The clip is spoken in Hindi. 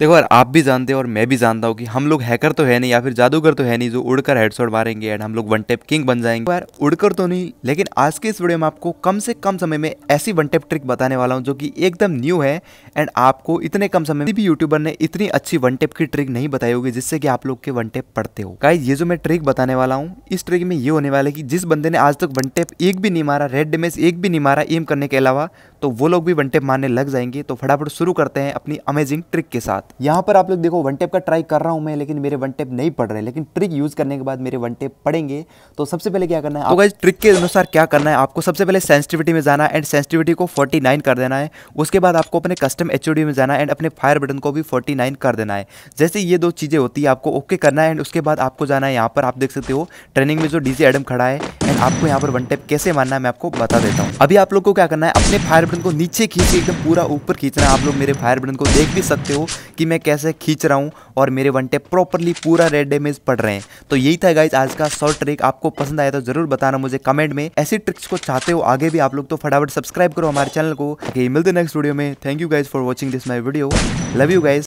देखो यार आप भी जानते हो और मैं भी जानता हूँ कि हम लोग हैकर तो है नहीं या फिर जादूगर तो है नहीं जो उड़कर हेडशॉट मारेंगे एंड हम लोग वन टेप किंग बन जाएंगे यार उड़कर तो नहीं लेकिन आज के इस वीडियो में आपको कम से कम समय में ऐसी वन टेप ट्रिक बताने वाला हूँ जो कि एकदम न्यू है एंड आपको इतने कम समय में भी यूट्यूबर ने इतनी अच्छी वन टेप की ट्रिक नहीं बताई होगी जिससे कि आप लोग के वन टेप पढ़ते हो गाइज ये जो मैं ट्रिक बताने वाला हूँ इस ट्रिक में ये होने वाला है कि जिस बंदे ने आज तक वन टेप एक भी नहीं मारा रेड डेमेज एक भी नहीं मारा एम करने के अलावा तो वो लोग भी वन टेप मारने लग जाएंगे तो फटाफट शुरू करते हैं अपनी अमेजिंग ट्रिक के साथ यहाँ पर आप लोग देखो वन टेप का ट्राई कर रहा हूँ मैं लेकिन मेरे वन टेप नहीं पड़ रहे लेकिन ट्रिक यूज़ करने के बाद मेरे वन टेप पड़ेंगे तो सबसे पहले क्या करना है तो ट्रिक के अनुसार क्या करना है आपको सबसे पहले सेंसिटिविटी में जाना है एंड सेंसिटिविटी को 49 कर देना है उसके बाद आपको अपने कस्टम एच में जाना है एंड अपने फायर बटन को भी फोर्टी कर देना है जैसे ये दो चीज़ें होती है आपको ओके करना है एंड उसके बाद आपको जाना है यहाँ पर आप देख सकते हो ट्रेनिंग में जो डी एडम खड़ा है आपको यहाँ पर वन टैप कैसे मारना है मैं आपको बता देता हूँ अभी आप लोग को क्या करना है अपने फायर बटन को नीचे खींच के एकदम पूरा ऊपर खींचना है आप लोग मेरे फायर बटन को देख भी सकते हो कि मैं कैसे खींच रहा हूँ और मेरे वन टैप प्रॉपरली पूरा रेड डेमेज पड़ रहे हैं तो यही था गाइज आज का शॉर्ट ट्रिक आपको पसंद आया तो जरूर बताना मुझे कमेंट में ऐसी ट्रिक्स को चाहते हो आगे भी आप लोग तो फटाफट सब्सक्राइब करो हमारे चैनल को मिलते नेक्स्ट वीडियो में thank you guys for watching this my video love you guys